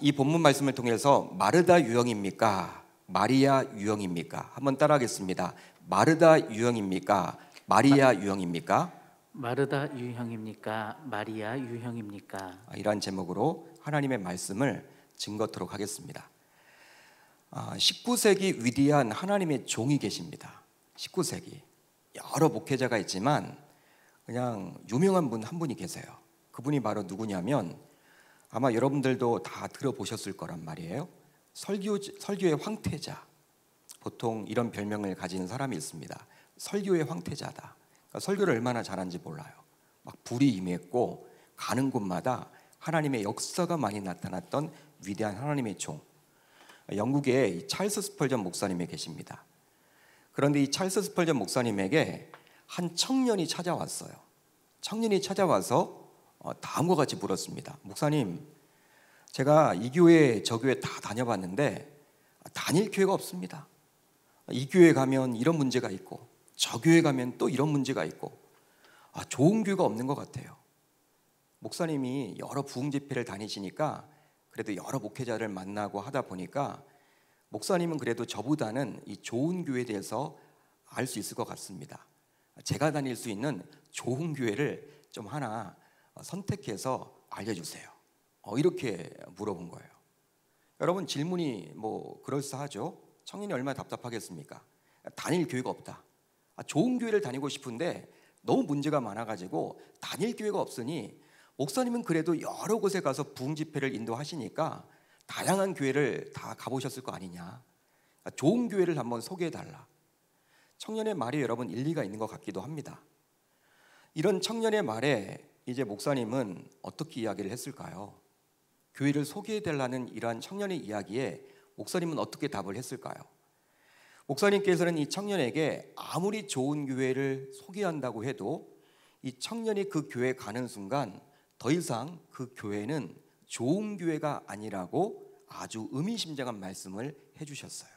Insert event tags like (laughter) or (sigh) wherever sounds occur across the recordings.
이 본문 말씀을 통해서 마르다 유형입니까? 마리아 유형입니까? 한번 따라하겠습니다. 마르다 유형입니까? 마리아 유형입니까? 마르다 유형입니까? 마리아 유형입니까? 아, 이러한 제목으로 하나님의 말씀을 증거토록 하겠습니다. 19세기 아, 위대한 하나님의 종이 계십니다. 19세기 여러 목회자가 있지만 그냥 유명한 분 한 분이 계세요. 그분이 바로 누구냐면 아마 여러분들도 다 들어보셨을 거란 말이에요. 설교, 설교의 황태자. 보통 이런 별명을 가진 사람이 있습니다. 설교의 황태자다. 그러니까 설교를 얼마나 잘한지 몰라요. 막 불이 임했고 가는 곳마다 하나님의 역사가 많이 나타났던 위대한 하나님의 종. 영국의 찰스 스펄전 목사님이 계십니다. 그런데 이 찰스 스펄전 목사님에게 한 청년이 찾아왔어요. 청년이 찾아와서 어, 다음과 같이 물었습니다. 목사님, 제가 이 교회 저 교회 다 다녀봤는데 단일 교회가 없습니다. 이 교회 가면 이런 문제가 있고 저 교회 가면 또 이런 문제가 있고 아, 좋은 교회가 없는 것 같아요. 목사님이 여러 부흥 집회를 다니시니까 그래도 여러 목회자를 만나고 하다 보니까 목사님은 그래도 저보다는 이 좋은 교회에 대해서 알 수 있을 것 같습니다. 제가 다닐 수 있는 좋은 교회를 좀 하나 선택해서 알려주세요. 어, 이렇게 물어본 거예요. 여러분 질문이 뭐 그럴싸하죠. 청년이 얼마나 답답하겠습니까? 다닐 교회가 없다. 아, 좋은 교회를 다니고 싶은데 너무 문제가 많아가지고 다닐 교회가 없으니 목사님은 그래도 여러 곳에 가서 부흥 집회를 인도하시니까 다양한 교회를 다 가보셨을 거 아니냐. 아, 좋은 교회를 한번 소개해 달라. 청년의 말이 여러분 일리가 있는 것 같기도 합니다. 이런 청년의 말에 이제 목사님은 어떻게 이야기를 했을까요? 교회를 소개해달라는 이러한 청년의 이야기에 목사님은 어떻게 답을 했을까요? 목사님께서는 이 청년에게 아무리 좋은 교회를 소개한다고 해도 이 청년이 그 교회 가는 순간 더 이상 그 교회는 좋은 교회가 아니라고 아주 의미심장한 말씀을 해주셨어요.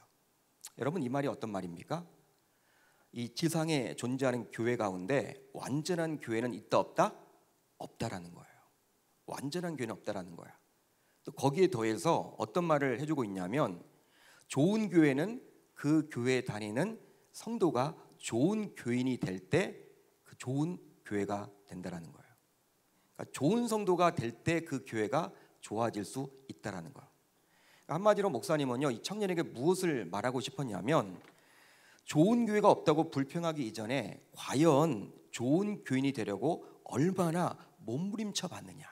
여러분 이 말이 어떤 말입니까? 이 지상에 존재하는 교회 가운데 완전한 교회는 있다 없다? 없다라는 거예요. 완전한 교회는 없다라는 거야. 또 거기에 더해서 어떤 말을 해주고 있냐면 좋은 교회는 그교회 다니는 성도가 좋은 교인이 될 때 그 좋은 교회가 된다라는 거예요. 그러니까 좋은 성도가 될 때 그 교회가 좋아질 수 있다라는 거 그러니까 한마디로 목사님은요 이 청년에게 무엇을 말하고 싶었냐면 좋은 교회가 없다고 불평하기 이전에 과연 좋은 교인이 되려고 얼마나 몸부림쳐 봤느냐?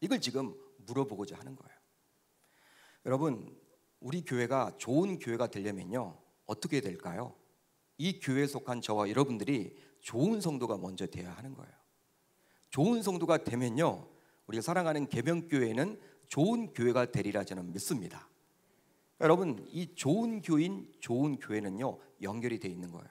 이걸 지금 물어보고자 하는 거예요. 여러분, 우리 교회가 좋은 교회가 되려면요. 어떻게 될까요? 이교회 속한 저와 여러분들이 좋은 성도가 먼저 되어야 하는 거예요. 좋은 성도가 되면요. 우리가 사랑하는 개명교회는 좋은 교회가 되리라 저는 믿습니다. 여러분, 이 좋은 교인, 좋은 교회는요. 연결이 되어 있는 거예요.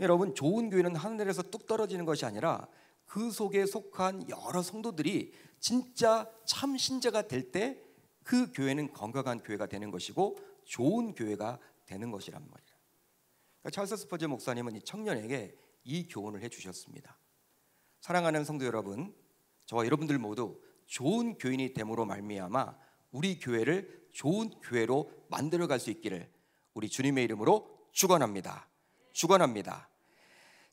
여러분, 좋은 교회는 하늘에서 뚝 떨어지는 것이 아니라 그 속에 속한 여러 성도들이 진짜 참 신자가 될 때 그 교회는 건강한 교회가 되는 것이고 좋은 교회가 되는 것이란 말이에요. 그러니까 찰스 스퍼제 목사님은 이 청년에게 이 교훈을 해주셨습니다. 사랑하는 성도 여러분, 저와 여러분들 모두 좋은 교인이 됨으로 말미암아 우리 교회를 좋은 교회로 만들어갈 수 있기를 우리 주님의 이름으로 축원합니다. 축원합니다.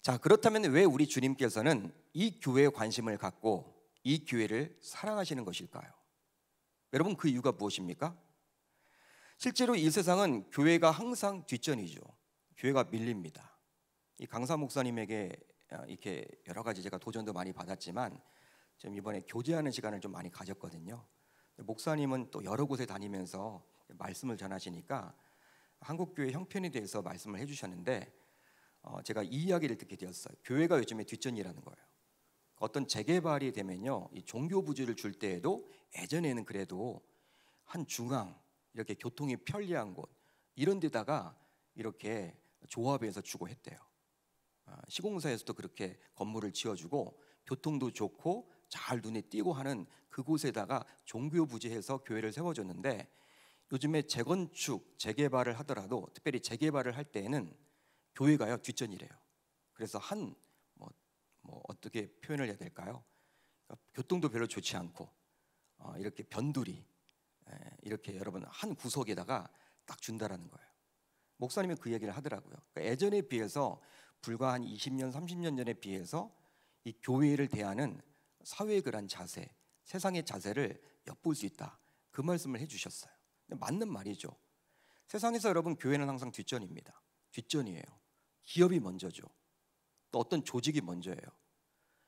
자, 그렇다면 왜 우리 주님께서는 이 교회에 관심을 갖고 이 교회를 사랑하시는 것일까요? 여러분 그 이유가 무엇입니까? 실제로 이 세상은 교회가 항상 뒷전이죠. 교회가 밀립니다. 이 강사 목사님에게 아, 이렇게 여러 가지 제가 도전도 많이 받았지만 지금 이번에 교제하는 시간을 좀 많이 가졌거든요. 목사님은 또 여러 곳에 다니면서 말씀을 전하시니까 한국 교회 형편에 대해서 말씀을 해주셨는데 어, 제가 이 이야기를 듣게 되었어요. 교회가 요즘에 뒷전이라는 거예요. 어떤 재개발이 되면요, 이 종교 부지를 줄 때에도 예전에는 그래도 한 중앙 이렇게 교통이 편리한 곳 이런 데다가 이렇게 조합해서 주고 했대요. 어, 시공사에서도 그렇게 건물을 지어주고 교통도 좋고 잘 눈에 띄고 하는 그곳에다가 종교 부지해서 교회를 세워줬는데 요즘에 재건축 재개발을 하더라도 특별히 재개발을 할 때에는 교회가요 뒷전이래요. 그래서 한뭐 뭐 어떻게 표현을 해야 될까요? 그러니까 교통도 별로 좋지 않고 어, 이렇게 변두리 에, 예, 이렇게 여러분 한 구석에다가 딱 준다라는 거예요. 목사님이 그 얘기를 하더라고요. 그러니까 예전에 비해서 불과 한 20년, 30년 전에 비해서 이 교회를 대하는 사회에 그런 자세, 세상의 자세를 엿볼 수 있다. 그 말씀을 해주셨어요. 맞는 말이죠. 세상에서 여러분 교회는 항상 뒷전입니다. 뒷전이에요. 기업이 먼저죠. 또 어떤 조직이 먼저예요.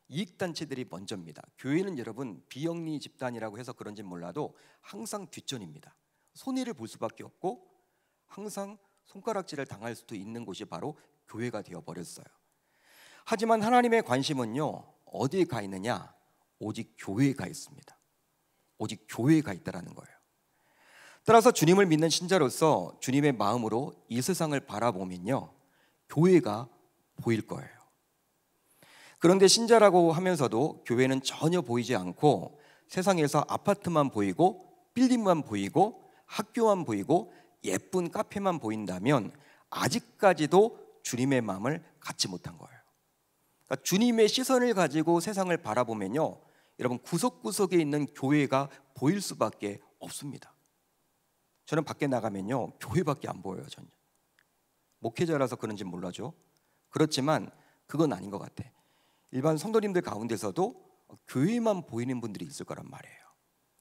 이익단체들이 먼저입니다. 교회는 여러분 비영리 집단이라고 해서 그런지 몰라도 항상 뒷전입니다. 손해를 볼 수밖에 없고 항상 손가락질을 당할 수도 있는 곳이 바로 교회가 되어 버렸어요. 하지만 하나님의 관심은요 어디에 가 있느냐 오직 교회에 가 있습니다. 오직 교회에 가 있다라는 거예요. 따라서 주님을 믿는 신자로서 주님의 마음으로 이 세상을 바라보면요 교회가 보일 거예요. 그런데 신자라고 하면서도 교회는 전혀 보이지 않고 세상에서 아파트만 보이고 빌딩만 보이고 학교만 보이고 예쁜 카페만 보인다면 아직까지도 주님의 마음을 갖지 못한 거예요. 그러니까 주님의 시선을 가지고 세상을 바라보면요. 여러분 구석구석에 있는 교회가 보일 수밖에 없습니다. 저는 밖에 나가면요. 교회밖에 안 보여요, 전혀. 목회자라서 그런지 몰라죠. 그렇지만 그건 아닌 것 같아. 일반 성도님들 가운데서도 교회만 보이는 분들이 있을 거란 말이에요.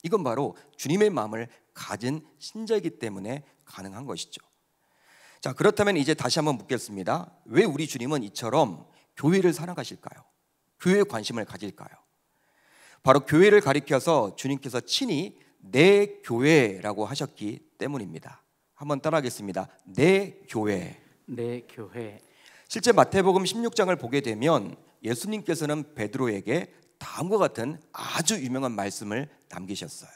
이건 바로 주님의 마음을 가진 신자이기 때문에 가능한 것이죠. 자, 그렇다면 이제 다시 한번 묻겠습니다. 왜 우리 주님은 이처럼 교회를 사랑하실까요? 교회에 관심을 가질까요? 바로 교회를 가리켜서 주님께서 친히 내 교회라고 하셨기 때문입니다. 한번 따라하겠습니다. 내 교회. 내 교회. 실제 마태복음 16장을 보게 되면 예수님께서는 베드로에게 다음과 같은 아주 유명한 말씀을 남기셨어요.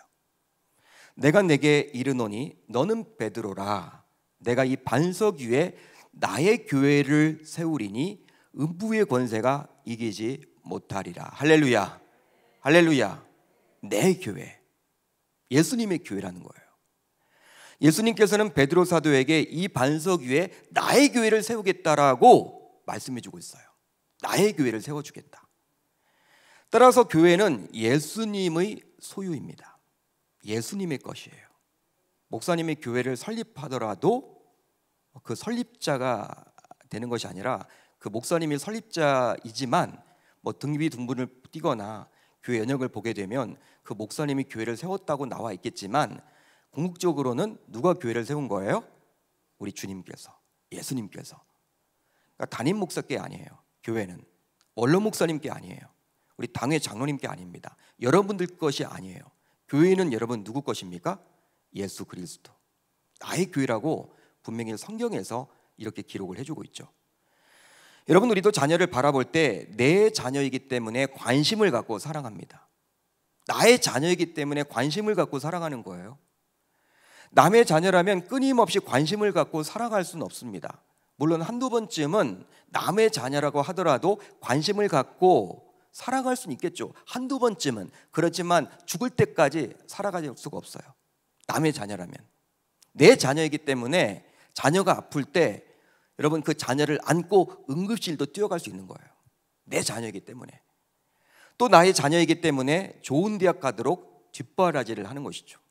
내가 내게 이르노니 너는 베드로라 내가 이 반석 위에 나의 교회를 세우리니 음부의 권세가 이기지 못하리라. 할렐루야. 할렐루야. 내 교회. 예수님의 교회라는 거예요. 예수님께서는 베드로 사도에게 이 반석 위에 나의 교회를 세우겠다라고 말씀해 주고 있어요. 나의 교회를 세워 주겠다. 따라서 교회는 예수님의 소유입니다. 예수님의 것이에요. 목사님이 교회를 설립하더라도 그 설립자가 되는 것이 아니라 그 목사님이 설립자이지만 뭐 등비 등분을 띄거나 교회 연역을 보게 되면 그 목사님이 교회를 세웠다고 나와 있겠지만 궁극적으로는 누가 교회를 세운 거예요? 우리 주님께서, 예수님께서. 그러니까 담임 목사께 아니에요. 교회는 원로 목사님께 아니에요. 우리 당의 장로님께 아닙니다. 여러분들 것이 아니에요. 교회는 여러분 누구 것입니까? 예수 그리스도. 나의 교회라고 분명히 성경에서 이렇게 기록을 해주고 있죠. 여러분 우리도 자녀를 바라볼 때 내 자녀이기 때문에 관심을 갖고 사랑합니다. 나의 자녀이기 때문에 관심을 갖고 사랑하는 거예요. 남의 자녀라면 끊임없이 관심을 갖고 살아갈 수는 없습니다. 물론 한두 번쯤은 남의 자녀라고 하더라도 관심을 갖고 살아갈 수는 있겠죠. 한두 번쯤은. 그렇지만 죽을 때까지 살아갈 수가 없어요. 남의 자녀라면. 내 자녀이기 때문에 자녀가 아플 때 여러분 그 자녀를 안고 응급실도 뛰어갈 수 있는 거예요. 내 자녀이기 때문에. 또 나의 자녀이기 때문에 좋은 대학 가도록 뒷바라지를 하는 것이죠.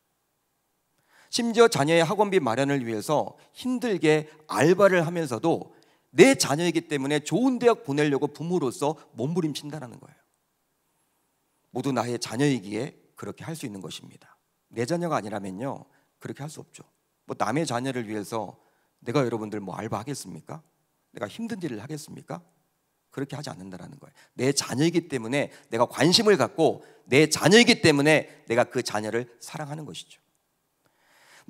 심지어 자녀의 학원비 마련을 위해서 힘들게 알바를 하면서도 내 자녀이기 때문에 좋은 대학 보내려고 부모로서 몸부림친다라는 거예요. 모두 나의 자녀이기에 그렇게 할 수 있는 것입니다. 내 자녀가 아니라면요. 그렇게 할 수 없죠. 뭐 남의 자녀를 위해서 내가 여러분들 뭐 알바하겠습니까? 내가 힘든 일을 하겠습니까? 그렇게 하지 않는다라는 거예요. 내 자녀이기 때문에 내가 관심을 갖고 내 자녀이기 때문에 내가 그 자녀를 사랑하는 것이죠.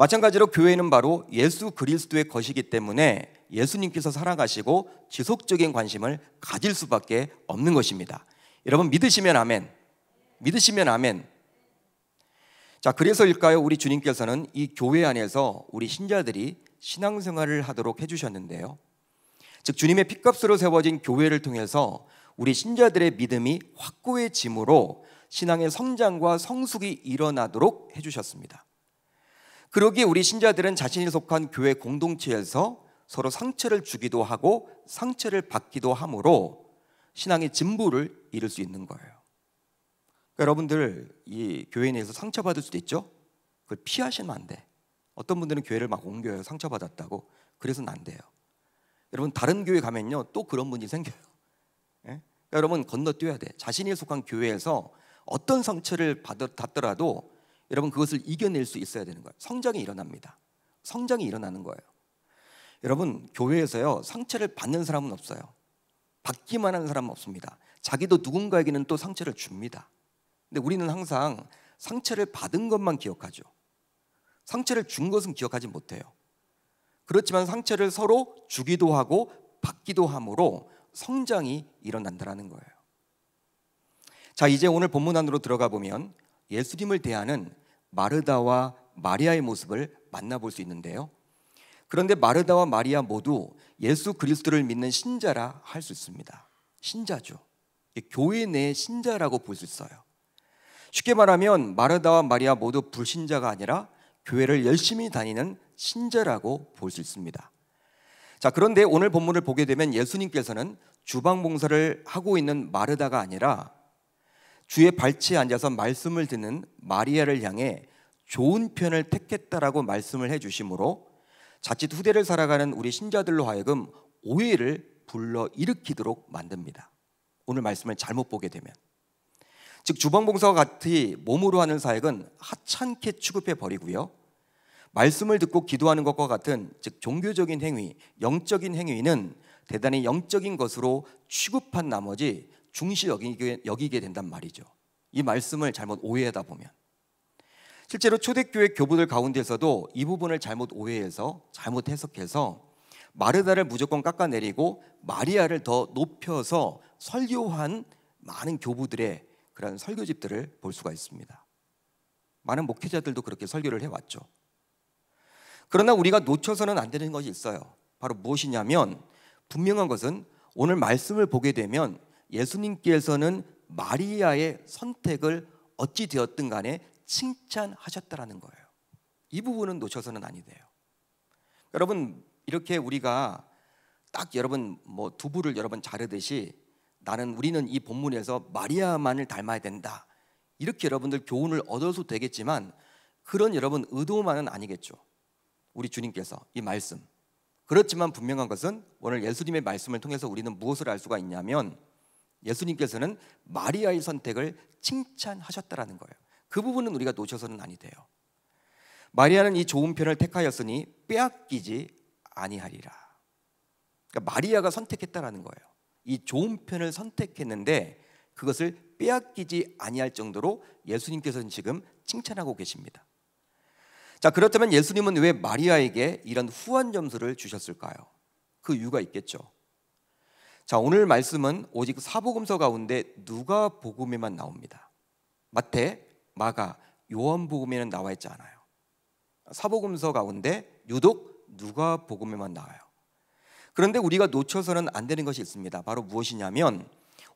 마찬가지로 교회는 바로 예수 그리스도의 것이기 때문에 예수님께서 살아가시고 지속적인 관심을 가질 수밖에 없는 것입니다. 여러분 믿으시면 아멘. 믿으시면 아멘. 자, 그래서일까요? 우리 주님께서는 이 교회 안에서 우리 신자들이 신앙생활을 하도록 해주셨는데요. 즉, 주님의 핏값으로 세워진 교회를 통해서 우리 신자들의 믿음이 확고해짐으로 신앙의 성장과 성숙이 일어나도록 해주셨습니다. 그러기 우리 신자들은 자신이 속한 교회 공동체에서 서로 상처를 주기도 하고 상처를 받기도 하므로 신앙의 진보를 이룰 수 있는 거예요. 그러니까 여러분들 이 교회 내에서 상처받을 수도 있죠. 그걸 피하시면 안 돼. 어떤 분들은 교회를 막 옮겨요. 상처받았다고. 그래서는 안 돼요. 여러분 다른 교회 가면요 또 그런 분이 생겨요. 예? 그러니까 여러분 건너뛰어야 돼. 자신이 속한 교회에서 어떤 상처를 받았더라도 여러분 그것을 이겨낼 수 있어야 되는 거예요. 성장이 일어납니다. 성장이 일어나는 거예요. 여러분 교회에서요 상처를 받는 사람은 없어요. 받기만 하는 사람은 없습니다. 자기도 누군가에게는 또 상처를 줍니다. 근데 우리는 항상 상처를 받은 것만 기억하죠. 상처를 준 것은 기억하지 못해요. 그렇지만 상처를 서로 주기도 하고 받기도 함으로 성장이 일어난다라는 거예요. 자, 이제 오늘 본문 안으로 들어가 보면 예수님을 대하는 마르다와 마리아의 모습을 만나볼 수 있는데요. 그런데 마르다와 마리아 모두 예수 그리스도를 믿는 신자라 할 수 있습니다. 신자죠. 교회 내 신자라고 볼 수 있어요. 쉽게 말하면 마르다와 마리아 모두 불신자가 아니라 교회를 열심히 다니는 신자라고 볼 수 있습니다. 자, 그런데 오늘 본문을 보게 되면 예수님께서는 주방 봉사를 하고 있는 마르다가 아니라 주의 발치에 앉아서 말씀을 듣는 마리아를 향해 좋은 편을 택했다라고 말씀을 해 주심으로 자칫 후대를 살아가는 우리 신자들로 하여금 오해를 불러 일으키도록 만듭니다. 오늘 말씀을 잘못 보게 되면 즉 주방봉사와 같이 몸으로 하는 사역은 하찮게 취급해 버리고요. 말씀을 듣고 기도하는 것과 같은 즉 종교적인 행위, 영적인 행위는 대단히 영적인 것으로 취급한 나머지 중시 여기게, 여기게 된단 말이죠. 이 말씀을 잘못 오해하다 보면. 실제로 초대교회 교부들 가운데서도 이 부분을 잘못 오해해서 잘못 해석해서 마르다를 무조건 깎아내리고 마리아를 더 높여서 설교한 많은 교부들의 그런 설교집들을 볼 수가 있습니다. 많은 목회자들도 그렇게 설교를 해왔죠. 그러나 우리가 놓쳐서는 안 되는 것이 있어요. 바로 무엇이냐면 분명한 것은 오늘 말씀을 보게 되면 예수님께서는 마리아의 선택을 어찌 되었든 간에 칭찬하셨다라는 거예요. 이 부분은 놓쳐서는 아니 돼요. 여러분 이렇게 우리가 딱 여러분 뭐 두부를 여러분 자르듯이 나는 우리는 이 본문에서 마리아만을 닮아야 된다. 이렇게 여러분들 교훈을 얻어도 되겠지만 그런 여러분 의도만은 아니겠죠. 우리 주님께서 이 말씀. 그렇지만 분명한 것은 오늘 예수님의 말씀을 통해서 우리는 무엇을 알 수가 있냐면 예수님께서는 마리아의 선택을 칭찬하셨다라는 거예요. 그 부분은 우리가 놓쳐서는 아니 돼요. 마리아는 이 좋은 편을 택하였으니 빼앗기지 아니하리라. 그러니까 마리아가 선택했다라는 거예요. 이 좋은 편을 선택했는데 그것을 빼앗기지 아니할 정도로 예수님께서는 지금 칭찬하고 계십니다. 자, 그렇다면 예수님은 왜 마리아에게 이런 후한 점수를 주셨을까요? 그 이유가 있겠죠. 자, 오늘 말씀은 오직 사복음서 가운데 누가 복음에만 나옵니다. 마태, 마가, 요한 복음에는 나와 있지 않아요. 사복음서 가운데 유독 누가 복음에만 나와요. 그런데 우리가 놓쳐서는 안 되는 것이 있습니다. 바로 무엇이냐면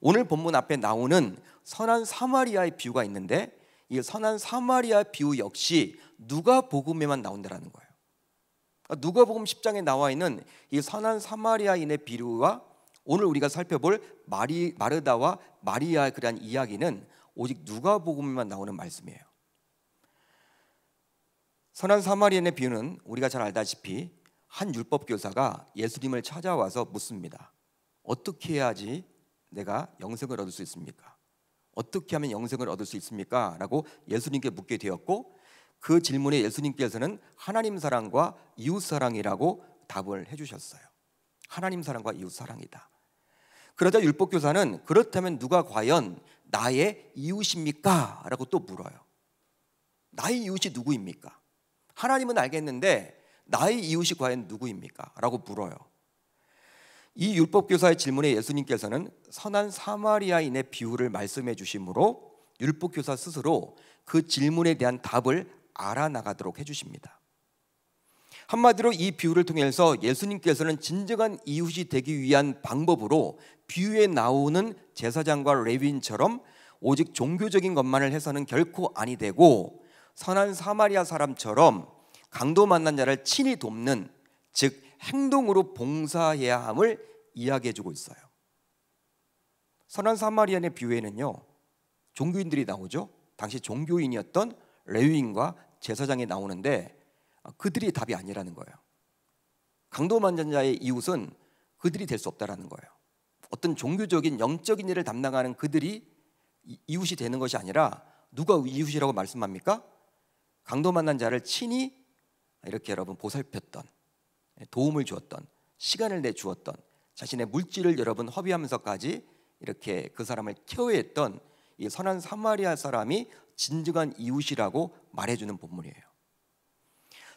오늘 본문 앞에 나오는 선한 사마리아의 비유가 있는데 이 선한 사마리아 비유 역시 누가 복음에만 나온다라는 거예요. 누가 복음 10장에 나와 있는 이 선한 사마리아인의 비유와 오늘 우리가 살펴볼 마리 마르다와 마리아의 그러한 이야기는 오직 누가복음에만 나오는 말씀이에요. 선한 사마리인의 비유는 우리가 잘 알다시피 한 율법 교사가 예수님을 찾아와서 묻습니다. 어떻게 해야지 내가 영생을 얻을 수 있습니까? 어떻게 하면 영생을 얻을 수 있습니까? 라고 예수님께 묻게 되었고 그 질문에 예수님께서는 하나님 사랑과 이웃 사랑이라고 답을 해 주셨어요. 하나님 사랑과 이웃 사랑이다. 그러자 율법교사는 그렇다면 누가 과연 나의 이웃입니까? 라고 또 물어요. 나의 이웃이 누구입니까? 하나님은 알겠는데 나의 이웃이 과연 누구입니까? 라고 물어요. 이 율법교사의 질문에 예수님께서는 선한 사마리아인의 비유를 말씀해 주시므로 율법교사 스스로 그 질문에 대한 답을 알아나가도록 해주십니다. 한마디로 이 비유를 통해서 예수님께서는 진정한 이웃이 되기 위한 방법으로 비유에 나오는 제사장과 레위인처럼 오직 종교적인 것만을 해서는 결코 아니 되고 선한 사마리아 사람처럼 강도 만난 자를 친히 돕는 즉 행동으로 봉사해야 함을 이야기해 주고 있어요. 선한 사마리안의 비유에는요. 종교인들이 나오죠. 당시 종교인이었던 레위인과 제사장이 나오는데 아, 그들이 답이 아니라는 거예요. 강도 만전자의 이웃은 그들이 될 수 없다라는 거예요. 어떤 종교적인 영적인 일을 담당하는 그들이 이웃이 되는 것이 아니라 누가 이웃이라고 말씀합니까? 강도 만난 자를 친히 이렇게 여러분 보살폈던 도움을 주었던 시간을 내 주었던 자신의 물질을 여러분 허비하면서까지 이렇게 그 사람을 케어했던 이 선한 사마리아 사람이 진정한 이웃이라고 말해주는 본문이에요.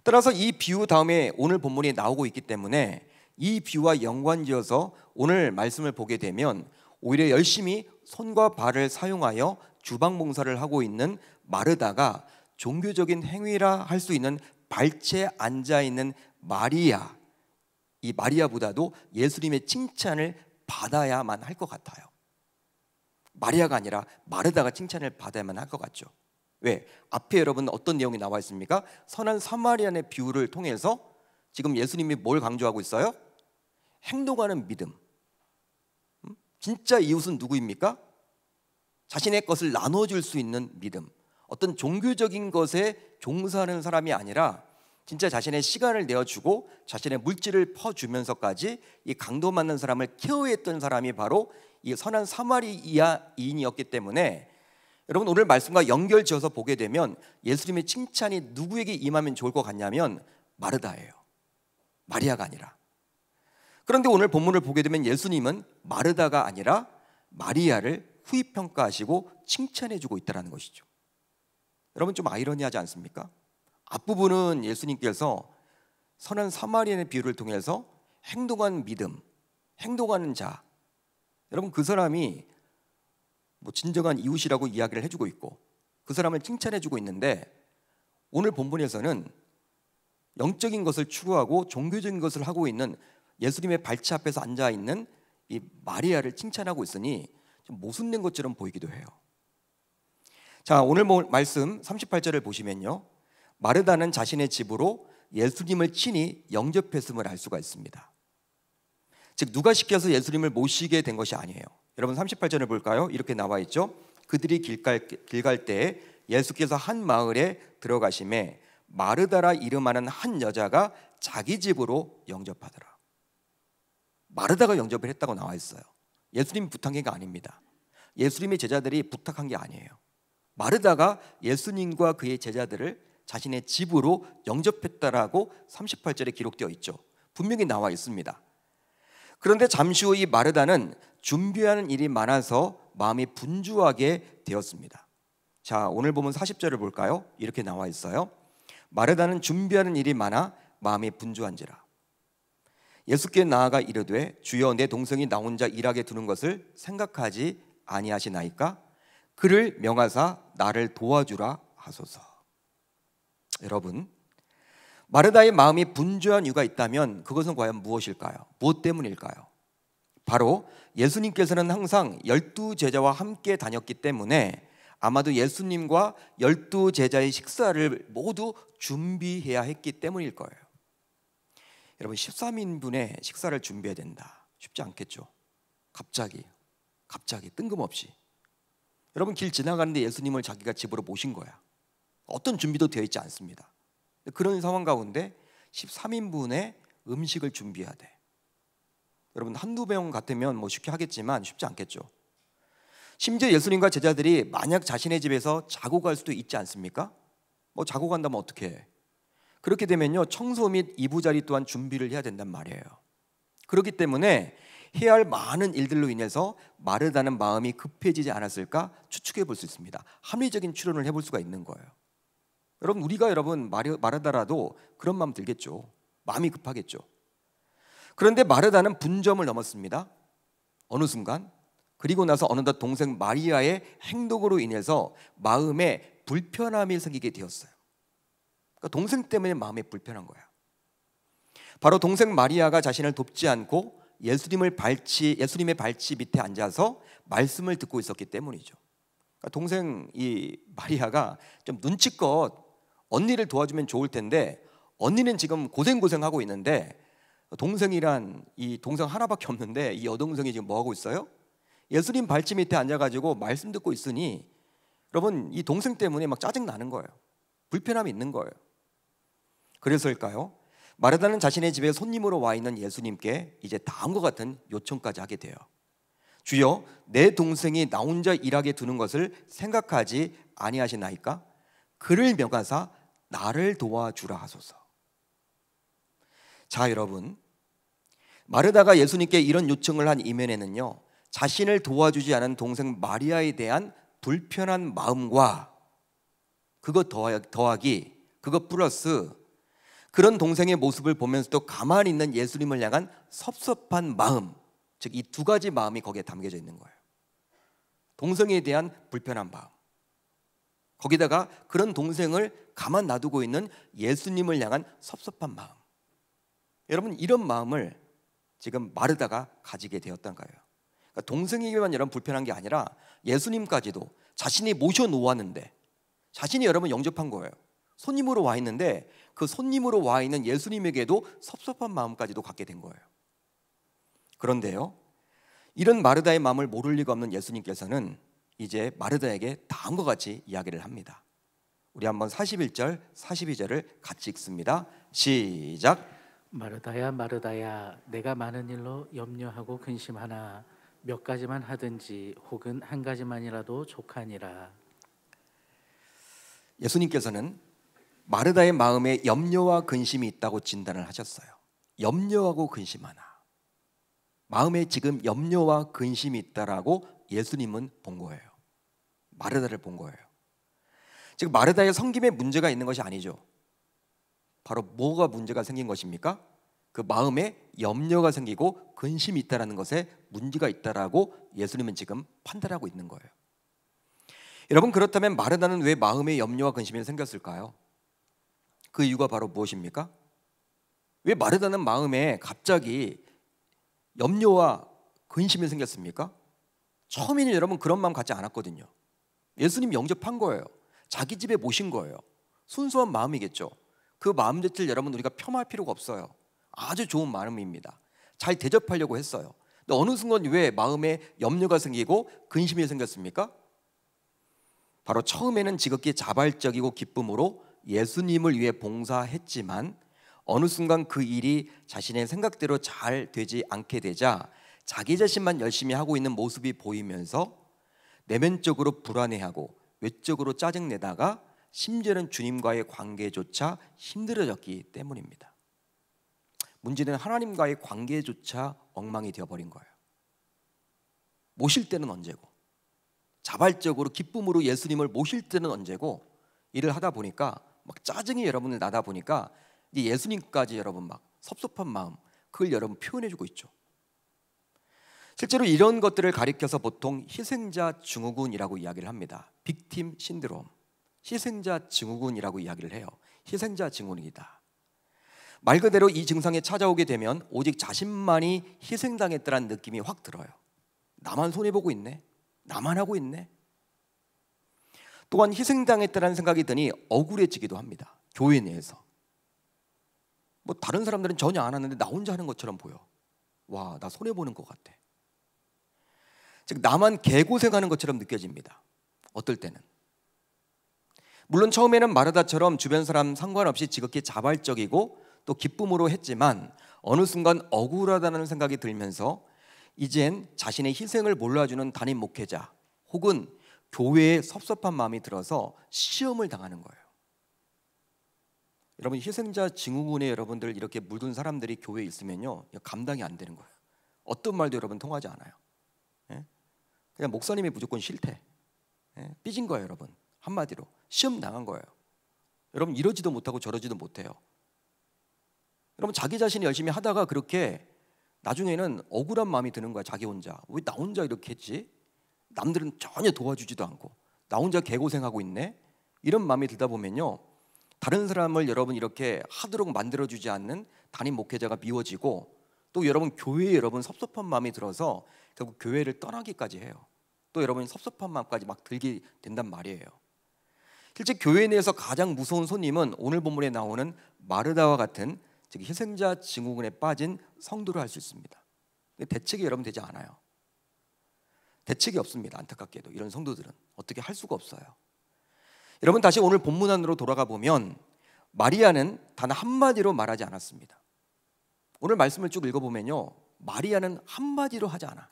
따라서 이 비유 다음에 오늘 본문이 나오고 있기 때문에 이 비유와 연관지어서 오늘 말씀을 보게 되면 오히려 열심히 손과 발을 사용하여 주방 봉사를 하고 있는 마르다가 종교적인 행위라 할 수 있는 발에 앉아 있는 마리아 이 마리아보다도 예수님의 칭찬을 받아야만 할 것 같아요. 마리아가 아니라 마르다가 칭찬을 받아야만 할 것 같죠. 왜? 앞에 여러분 어떤 내용이 나와 있습니까? 선한 사마리안의 비유를 통해서 지금 예수님이 뭘 강조하고 있어요? 행동하는 믿음. 음? 진짜 이웃은 누구입니까? 자신의 것을 나눠줄 수 있는 믿음. 어떤 종교적인 것에 종사하는 사람이 아니라 진짜 자신의 시간을 내어주고 자신의 물질을 퍼주면서까지 이 강도 맞는 사람을 케어했던 사람이 바로 이 선한 사마리이인이었기 때문에 여러분 오늘 말씀과 연결지어서 보게 되면 예수님의 칭찬이 누구에게 임하면 좋을 것 같냐면 마르다예요. 마리아가 아니라. 그런데 오늘 본문을 보게 되면 예수님은 마르다가 아니라 마리아를 후입 평가하시고 칭찬해 주고 있다는 것이죠. 여러분 좀 아이러니하지 않습니까? 앞부분은 예수님께서 선한 사마리아의 비유를 통해서 행동한 믿음, 행동하는 자. 여러분 그 사람이 뭐 진정한 이웃이라고 이야기를 해주고 있고 그 사람을 칭찬해주고 있는데 오늘 본문에서는 영적인 것을 추구하고 종교적인 것을 하고 있는 예수님의 발치 앞에서 앉아 있는 이 마리아를 칭찬하고 있으니 좀 모순된 것처럼 보이기도 해요. 자, 오늘 뭐 말씀 38절을 보시면요. 마르다는 자신의 집으로 예수님을 친히 영접했음을 알 수가 있습니다. 즉 누가 시켜서 예수님을 모시게 된 것이 아니에요. 여러분 38절을 볼까요? 이렇게 나와 있죠. 그들이 길갈 때 예수께서 한 마을에 들어가심에 마르다라 이름하는 한 여자가 자기 집으로 영접하더라. 마르다가 영접을 했다고 나와 있어요. 예수님 부탁한 게 아닙니다. 예수님의 제자들이 부탁한 게 아니에요. 마르다가 예수님과 그의 제자들을 자신의 집으로 영접했다라고 38절에 기록되어 있죠. 분명히 나와 있습니다. 그런데 잠시 후 이 마르다는 준비하는 일이 많아서 마음이 분주하게 되었습니다. 자, 오늘 보면 40절을 볼까요? 이렇게 나와 있어요. 마르다는 준비하는 일이 많아 마음이 분주한지라. 예수께 나아가 이르되 주여 내 동생이 나 혼자 일하게 두는 것을 생각하지 아니하시나이까 그를 명하사 나를 도와주라 하소서. 여러분, 마르다의 마음이 분주한 이유가 있다면 그것은 과연 무엇일까요? 무엇 때문일까요? 바로 예수님께서는 항상 열두 제자와 함께 다녔기 때문에 아마도 예수님과 열두 제자의 식사를 모두 준비해야 했기 때문일 거예요. 여러분 13인분의 식사를 준비해야 된다. 쉽지 않겠죠. 갑자기 갑자기 뜬금없이 여러분 길 지나가는데 예수님을 자기가 집으로 모신 거야. 어떤 준비도 되어 있지 않습니다. 그런 상황 가운데 13인분의 음식을 준비해야 돼. 여러분 한두 병 같으면 뭐 쉽게 하겠지만 쉽지 않겠죠. 심지어 예수님과 제자들이 만약 자신의 집에서 자고 갈 수도 있지 않습니까? 뭐 자고 간다면 어떻게 해? 그렇게 되면요 청소 및 이부자리 또한 준비를 해야 된단 말이에요. 그렇기 때문에 해야 할 많은 일들로 인해서 마르다는 마음이 급해지지 않았을까 추측해 볼 수 있습니다. 합리적인 추론을 해 볼 수가 있는 거예요. 여러분 우리가 여러분 마르, 마르다라도 그런 마음 들겠죠. 마음이 급하겠죠. 그런데 마르다는 분점을 넘었습니다. 어느 순간 그리고 나서 어느덧 동생 마리아의 행동으로 인해서 마음에 불편함이 생기게 되었어요. 그러니까 동생 때문에 마음이 불편한 거야. 바로 동생 마리아가 자신을 돕지 않고 예수님을 발치 예수님의 발치 밑에 앉아서 말씀을 듣고 있었기 때문이죠. 그러니까 동생 이 마리아가 좀 눈치껏 언니를 도와주면 좋을 텐데 언니는 지금 고생 고생하고 있는데 동생이란 이 동생 하나밖에 없는데 이 여동생이 지금 뭐 하고 있어요? 예수님 발치 밑에 앉아가지고 말씀 듣고 있으니 여러분 이 동생 때문에 막 짜증 나는 거예요. 불편함이 있는 거예요. 그래서일까요? 마르다는 자신의 집에 손님으로 와 있는 예수님께 이제 다음과 같은 요청까지 하게 돼요. 주여 내 동생이 나 혼자 일하게 두는 것을 생각하지 아니하시나이까? 그를 명하사 나를 도와주라 하소서. 자, 여러분. 마르다가 예수님께 이런 요청을 한 이면에는요. 자신을 도와주지 않은 동생 마리아에 대한 불편한 마음과 그거 더하기, 그것 플러스 그런 동생의 모습을 보면서도 가만히 있는 예수님을 향한 섭섭한 마음, 즉 이 두 가지 마음이 거기에 담겨져 있는 거예요. 동생에 대한 불편한 마음. 거기다가 그런 동생을 가만 놔두고 있는 예수님을 향한 섭섭한 마음. 여러분 이런 마음을 지금 마르다가 가지게 되었던 거예요. 그러니까 동생에게만 여러분 불편한 게 아니라 예수님까지도 자신이 모셔 놓았는데 자신이 여러분 영접한 거예요. 손님으로 와 있는데 그 손님으로 와 있는 예수님에게도 섭섭한 마음까지도 갖게 된 거예요. 그런데요. 이런 마르다의 마음을 모를 리가 없는 예수님께서는 이제 마르다에게 다음과 같이 이야기를 합니다. 우리 한번 41절, 42절을 같이 읽습니다. 시작. 마르다야 마르다야 내가 많은 일로 염려하고 근심하나 몇 가지만 하든지 혹은 한 가지만이라도 족하니라 예수님께서는 마르다의 마음에 염려와 근심이 있다고 진단을 하셨어요 염려하고 근심하나 마음에 지금 염려와 근심이 있다라고 예수님은 본 거예요 마르다를 본 거예요 지금 마르다의 성김에 문제가 있는 것이 아니죠 바로 뭐가 문제가 생긴 것입니까? 그 마음에 염려가 생기고 근심이 있다라는 것에 문제가 있다라고 예수님은 지금 판단하고 있는 거예요. 여러분 그렇다면 마르다는 왜 마음에 염려와 근심이 생겼을까요? 그 이유가 바로 무엇입니까? 왜 마르다는 마음에 갑자기 염려와 근심이 생겼습니까? 처음에는 여러분 그런 마음 갖지 않았거든요. 예수님 영접한 거예요. 자기 집에 모신 거예요. 순수한 마음이겠죠. 그 마음 자체를 여러분 우리가 폄할 하 필요가 없어요. 아주 좋은 마음입니다. 잘 대접하려고 했어요. 근데 어느 순간 왜 마음에 염려가 생기고 근심이 생겼습니까? 바로 처음에는 지극히 자발적이고 기쁨으로 예수님을 위해 봉사했지만 어느 순간 그 일이 자신의 생각대로 잘 되지 않게 되자 자기 자신만 열심히 하고 있는 모습이 보이면서 내면적으로 불안해하고 외적으로 짜증내다가 심지어는 주님과의 관계조차 힘들어졌기 때문입니다. 문제는 하나님과의 관계조차 엉망이 되어버린 거예요. 모실 때는 언제고, 자발적으로 기쁨으로 예수님을 모실 때는 언제고, 일을 하다 보니까 막 짜증이 여러분을 나다 보니까 예수님까지 여러분 막 섭섭한 마음, 그걸 여러분 표현해주고 있죠. 실제로 이런 것들을 가리켜서 보통 희생자 증후군이라고 이야기를 합니다. 빅팀 신드롬. 희생자 증후군이라고 이야기를 해요. 희생자 증후군이다. 말 그대로 이 증상에 찾아오게 되면 오직 자신만이 희생당했다는 느낌이 확 들어요. 나만 손해 보고 있네. 나만 하고 있네. 또한 희생당했다는 생각이 드니 억울해지기도 합니다. 교회 내에서. 뭐 다른 사람들은 전혀 안 하는데 나 혼자 하는 것처럼 보여. 와, 나 손해 보는 것 같아. 즉 나만 개고생하는 것처럼 느껴집니다. 어떨 때는 물론 처음에는 마르다처럼 주변 사람 상관없이 지극히 자발적이고 또 기쁨으로 했지만 어느 순간 억울하다는 생각이 들면서 이젠 자신의 희생을 몰라주는 단임 목회자 혹은 교회에 섭섭한 마음이 들어서 시험을 당하는 거예요. 여러분 희생자 증후군에 여러분들 이렇게 물든 사람들이 교회에 있으면요 감당이 안 되는 거예요. 어떤 말도 여러분 통하지 않아요. 예? 그냥 목사님이 무조건 싫대. 예? 삐진 거예요 여러분 한마디로. 시험 당한 거예요. 여러분 이러지도 못하고 저러지도 못해요. 여러분 자기 자신이 열심히 하다가 그렇게 나중에는 억울한 마음이 드는 거야 자기 혼자. 왜 나 혼자 이렇게 했지? 남들은 전혀 도와주지도 않고 나 혼자 개고생하고 있네. 이런 마음이 들다 보면요. 다른 사람을 여러분 이렇게 하도록 만들어 주지 않는 담임 목회자가 미워지고 또 여러분 교회에 여러분 섭섭한 마음이 들어서 결국 교회를 떠나기까지 해요. 또 여러분 섭섭한 마음까지 막 들게 된단 말이에요. 실제 교회 내에서 가장 무서운 손님은 오늘 본문에 나오는 마르다와 같은 즉 희생자 증후군에 빠진 성도를 할 수 있습니다. 대책이 여러분 되지 않아요. 대책이 없습니다. 안타깝게도 이런 성도들은 어떻게 할 수가 없어요. 여러분 다시 오늘 본문 안으로 돌아가 보면 마리아는 단 한마디로 말하지 않았습니다. 오늘 말씀을 쭉 읽어보면요. 마리아는 한마디로 하지 않아.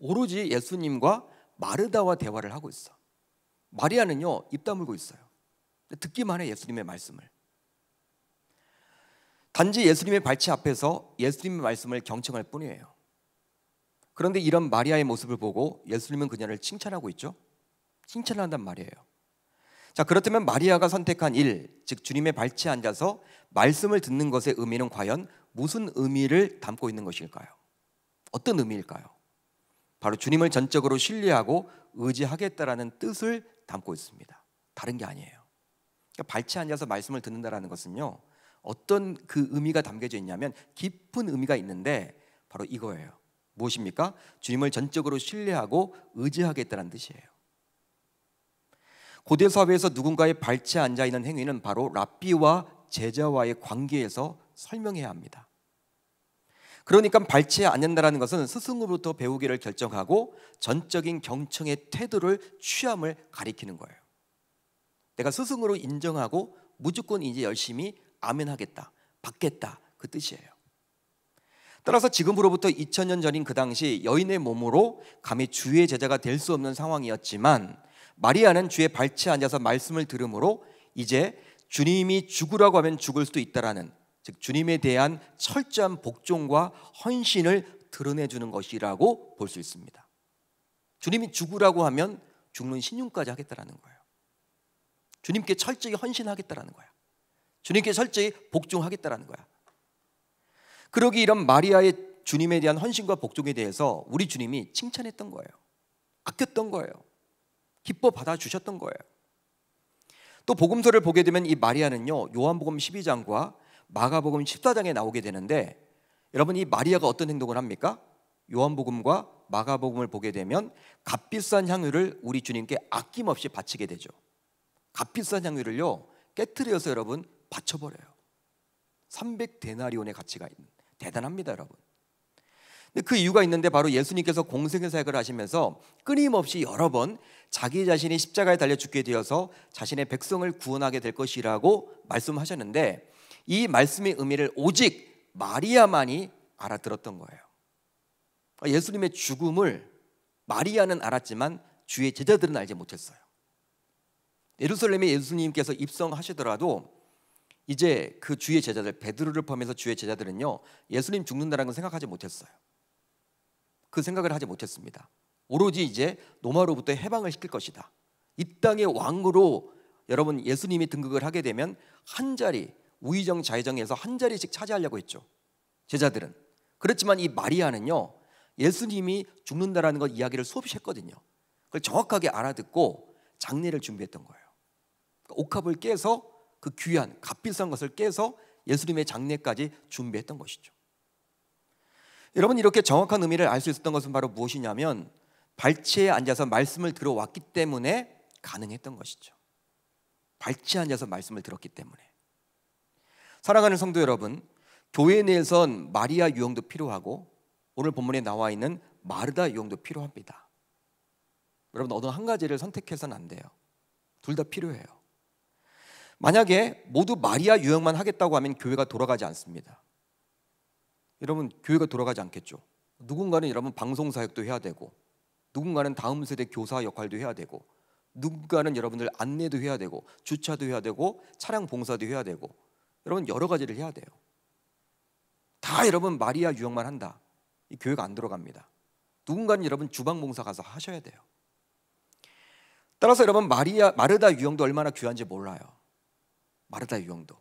오로지 예수님과 마르다와 대화를 하고 있어. 마리아는요 입 다물고 있어요. 듣기만 해 예수님의 말씀을. 단지 예수님의 발치 앞에서 예수님의 말씀을 경청할 뿐이에요. 그런데 이런 마리아의 모습을 보고 예수님은 그녀를 칭찬하고 있죠. 칭찬을 한단 말이에요. 자, 그렇다면 마리아가 선택한 일, 즉 주님의 발치에 앉아서 말씀을 듣는 것의 의미는 과연 무슨 의미를 담고 있는 것일까요? 어떤 의미일까요? 바로 주님을 전적으로 신뢰하고 의지하겠다라는 뜻을 담고 있습니다. 다른 게 아니에요. 그러니까 발치 앉아서 말씀을 듣는다라는 것은요. 어떤 그 의미가 담겨져 있냐면 깊은 의미가 있는데 바로 이거예요. 무엇입니까? 주님을 전적으로 신뢰하고 의지하겠다는 뜻이에요. 고대 사회에서 누군가의 발치에 앉아 있는 행위는 바로 랍비와 제자와의 관계에서 설명해야 합니다. 그러니까 발치에 앉는다는 것은 스승으로부터 배우기를 결정하고 전적인 경청의 태도를 취함을 가리키는 거예요. 내가 스승으로 인정하고 무조건 이제 열심히 아멘 하겠다. 받겠다. 그 뜻이에요. 따라서 지금으로부터 2000년 전인 그 당시 여인의 몸으로 감히 주의 제자가 될 수 없는 상황이었지만 마리아는 주의 발치에 앉아서 말씀을 들으므로 이제 주님이 죽으라고 하면 죽을 수도 있다라는 즉 주님에 대한 철저한 복종과 헌신을 드러내 주는 것이라고 볼 수 있습니다. 주님이 죽으라고 하면 죽는 신용까지 하겠다라는 거예요. 주님께 철저히 헌신하겠다라는 거야. 주님께 철저히 복종하겠다라는 거야. 그러기 이런 마리아의 주님에 대한 헌신과 복종에 대해서 우리 주님이 칭찬했던 거예요. 아꼈던 거예요. 기뻐 받아 주셨던 거예요. 또 복음서를 보게 되면 이 마리아는요. 요한복음 12장과 마가복음 14장에 나오게 되는데 여러분 이 마리아가 어떤 행동을 합니까? 요한복음과 마가복음을 보게 되면 값비싼 향유를 우리 주님께 아낌없이 바치게 되죠. 값비싼 향유를요 깨트려서 여러분 바쳐버려요. 300데나리온의 가치가 있는 대단합니다, 여러분. 근데 그 이유가 있는데 바로 예수님께서 공생의 사역을 하시면서 끊임없이 여러 번 자기 자신이 십자가에 달려 죽게 되어서 자신의 백성을 구원하게 될 것이라고 말씀하셨는데 이 말씀의 의미를 오직 마리아만이 알아들었던 거예요. 예수님의 죽음을 마리아는 알았지만 주의 제자들은 알지 못했어요. 예루살렘에 예수님께서 입성하시더라도 이제 그 주의 제자들 베드로를 포함해서 주의 제자들은요 예수님 죽는다는 걸 생각하지 못했어요. 그 생각을 하지 못했습니다. 오로지 이제 노마로부터 해방을 시킬 것이다. 이 땅의 왕으로 여러분 예수님이 등극을 하게 되면 한 자리 우의정 좌의정에서 한 자리씩 차지하려고 했죠. 제자들은. 그렇지만 이 마리아는요. 예수님이 죽는다라는 것 이야기를 수없이 했거든요. 그걸 정확하게 알아듣고 장례를 준비했던 거예요. 그러니까 옥합을 깨서 그 귀한 값비싼 것을 깨서 예수님의 장례까지 준비했던 것이죠. 여러분 이렇게 정확한 의미를 알 수 있었던 것은 바로 무엇이냐면 발치에 앉아서 말씀을 들어왔기 때문에 가능했던 것이죠. 발치에 앉아서 말씀을 들었기 때문에. 사랑하는 성도 여러분, 교회 내에선 마리아 유형도 필요하고 오늘 본문에 나와 있는 마르다 유형도 필요합니다. 여러분 어느 한 가지를 선택해서는 안 돼요. 둘 다 필요해요. 만약에 모두 마리아 유형만 하겠다고 하면 교회가 돌아가지 않습니다. 여러분 교회가 돌아가지 않겠죠. 누군가는 여러분 방송 사역도 해야 되고 누군가는 다음 세대 교사 역할도 해야 되고 누군가는 여러분들 안내도 해야 되고 주차도 해야 되고 차량 봉사도 해야 되고 여러분 여러 가지를 해야 돼요. 다 여러분 마리아 유형만 한다. 이 교육 안 들어갑니다. 누군가는 여러분 주방 봉사 가서 하셔야 돼요. 따라서 여러분 마리아 마르다 유형도 얼마나 귀한지 몰라요. 마르다 유형도.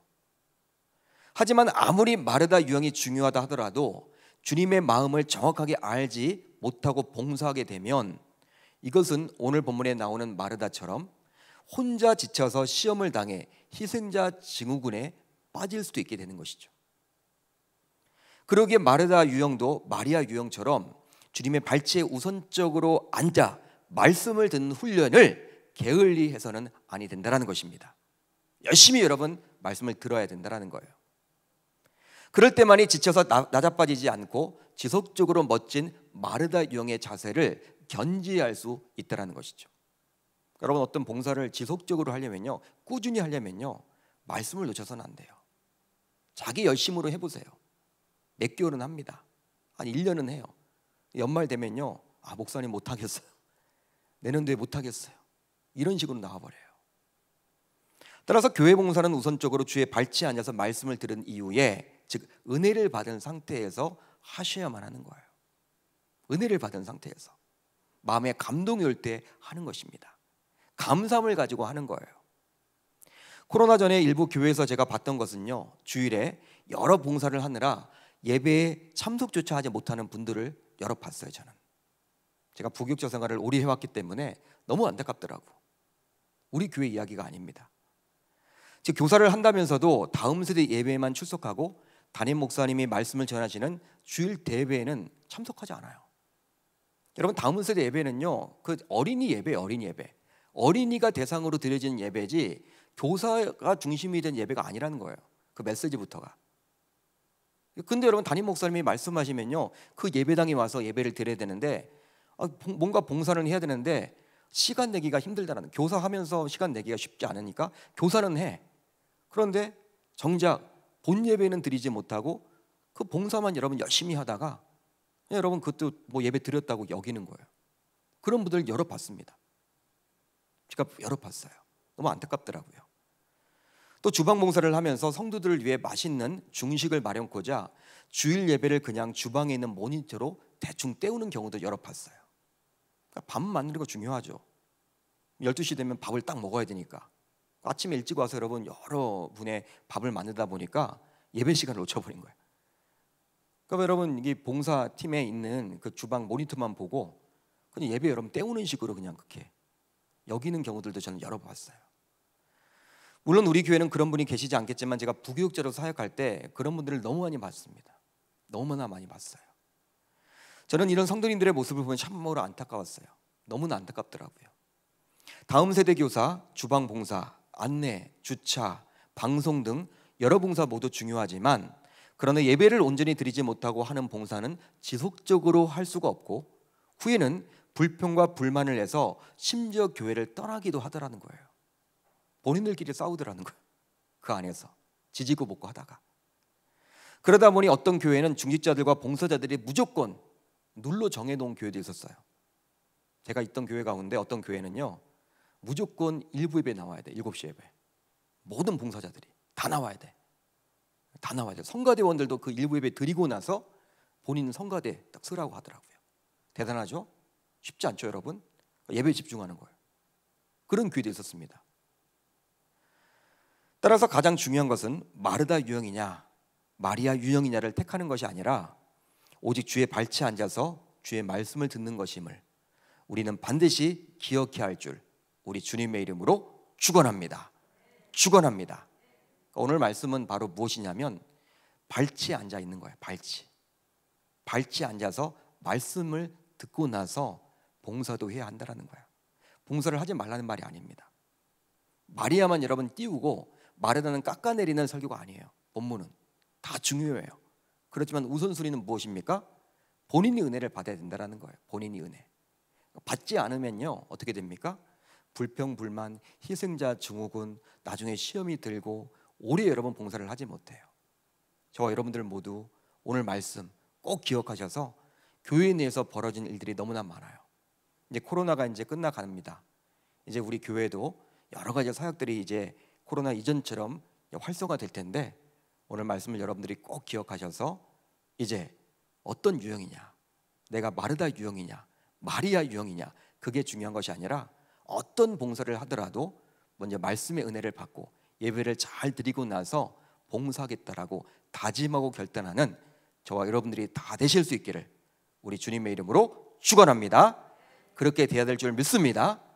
하지만 아무리 마르다 유형이 중요하다 하더라도 주님의 마음을 정확하게 알지 못하고 봉사하게 되면 이것은 오늘 본문에 나오는 마르다처럼 혼자 지쳐서 시험을 당해 희생자 증후군에 빠질 수도 있게 되는 것이죠. 그러기에 마르다 유형도 마리아 유형처럼 주님의 발치에 우선적으로 앉아 말씀을 듣는 훈련을 게을리 해서는 아니 된다라는 것입니다. 열심히 여러분 말씀을 들어야 된다라는 거예요. 그럴 때만이 지쳐서 나, 낮아빠지지 않고 지속적으로 멋진 마르다 유형의 자세를 견지할 수 있다라는 것이죠. 여러분 어떤 봉사를 지속적으로 하려면요, 꾸준히 하려면요, 말씀을 놓쳐서는 안 돼요. 자기 열심으로 해보세요. 몇 개월은 합니다. 한 1년은 해요. 연말 되면요. 아, 목사님 못하겠어요. (laughs) 내년도에 못하겠어요. 이런 식으로 나와버려요. 따라서 교회 봉사는 우선적으로 주의 발치 앉아서 말씀을 들은 이후에 즉 은혜를 받은 상태에서 하셔야만 하는 거예요. 은혜를 받은 상태에서 마음에 감동이 올 때 하는 것입니다. 감사함을 가지고 하는 거예요. 코로나 전에 일부 교회에서 제가 봤던 것은요. 주일에 여러 봉사를 하느라 예배에 참석조차 하지 못하는 분들을 여러 봤어요, 저는. 제가 부교적 생활을 오래 해왔기 때문에 너무 안타깝더라고. 우리 교회 이야기가 아닙니다. 즉 교사를 한다면서도 다음 세대 예배에만 출석하고 담임 목사님이 말씀을 전하시는 주일 대회에는 참석하지 않아요. 여러분 다음 세대 예배는요. 그 어린이 예배, 어린이 예배. 어린이가 대상으로 드려지는 예배지 교사가 중심이 된 예배가 아니라는 거예요. 그 메시지부터가. 근데 여러분 담임 목사님이 말씀하시면요. 그 예배당에 와서 예배를 드려야 되는데 아, 뭔가 봉사는 해야 되는데 시간 내기가 힘들다는 교사하면서 시간 내기가 쉽지 않으니까 교사는 해. 그런데 정작 본 예배는 드리지 못하고 그 봉사만 여러분 열심히 하다가 여러분 그것도 뭐 예배 드렸다고 여기는 거예요. 그런 분들 여러 봤습니다. 제가 여러 봤어요. 너무 안타깝더라고요. 또 주방 봉사를 하면서 성도들을 위해 맛있는 중식을 마련코자 주일 예배를 그냥 주방에 있는 모니터로 대충 때우는 경우도 여러 봤어요. 그러니까 밥 만드는 거 중요하죠. 12시 되면 밥을 딱 먹어야 되니까. 아침에 일찍 와서 여러분 여러 분의 밥을 만드다 보니까 예배 시간을 놓쳐버린 거예요. 그러니까 여러분 이게 봉사팀에 있는 그 주방 모니터만 보고 그냥 예배 여러분 때우는 식으로 그냥 그렇게 여기는 경우들도 저는 여러 번 봤어요. 물론 우리 교회는 그런 분이 계시지 않겠지만 제가 부교육자로 사역할 때 그런 분들을 너무 많이 봤습니다. 너무나 많이 봤어요. 저는 이런 성도님들의 모습을 보면 참으로 안타까웠어요. 너무나 안타깝더라고요. 다음 세대 교사, 주방 봉사, 안내, 주차, 방송 등 여러 봉사 모두 중요하지만 그러나 예배를 온전히 드리지 못하고 하는 봉사는 지속적으로 할 수가 없고 후에는 불평과 불만을 해서 심지어 교회를 떠나기도 하더라는 거예요. 본인들끼리 싸우더라는 거예요. 그 안에서 지지고 볶고 하다가 그러다 보니 어떤 교회는 중직자들과 봉사자들이 무조건 눌러 정해놓은 교회도 있었어요. 제가 있던 교회 가운데 어떤 교회는요 무조건 일부 예배 나와야 돼. 7시 예배. 모든 봉사자들이 다 나와야 돼. 다 나와야 돼. 성가대원들도 그 일부 예배 드리고 나서 본인 은 성가대 딱 쓰라고 하더라고요. 대단하죠? 쉽지 않죠, 여러분? 예배 집중하는 거예요. 그런 교회도 있었습니다. 따라서 가장 중요한 것은 마르다 유형이냐 마리아 유형이냐를 택하는 것이 아니라 오직 주의 발치에 앉아서 주의 말씀을 듣는 것임을 우리는 반드시 기억해야 할 줄 우리 주님의 이름으로 축원합니다. 축원합니다. 오늘 말씀은 바로 무엇이냐면 발치에 앉아 있는 거예요. 발치. 발치에 앉아서 말씀을 듣고 나서 봉사도 해야 한다라는 거야. 봉사를 하지 말라는 말이 아닙니다. 마리아만 여러분 띄우고 마르다는 깎아내리는 설교가 아니에요. 본문은 다 중요해요. 그렇지만 우선순위는 무엇입니까? 본인이 은혜를 받아야 된다라는 거예요. 본인이 은혜. 받지 않으면요 어떻게 됩니까? 불평 불만 희생자 증후군 나중에 시험이 들고 오래 여러분 봉사를 하지 못해요. 저와 여러분들 모두 오늘 말씀 꼭 기억하셔서 교회 내에서 벌어진 일들이 너무나 많아요. 이제 코로나가 이제 끝나갑니다. 이제 우리 교회도 여러 가지 사역들이 이제 코로나 이전처럼 활성화될 텐데 오늘 말씀을 여러분들이 꼭 기억하셔서 이제 어떤 유형이냐 내가 마르다 유형이냐 마리아 유형이냐 그게 중요한 것이 아니라 어떤 봉사를 하더라도 먼저 말씀의 은혜를 받고 예배를 잘 드리고 나서 봉사하겠다라고 다짐하고 결단하는 저와 여러분들이 다 되실 수 있기를 우리 주님의 이름으로 축원합니다. 그렇게 돼야 될 줄 믿습니다.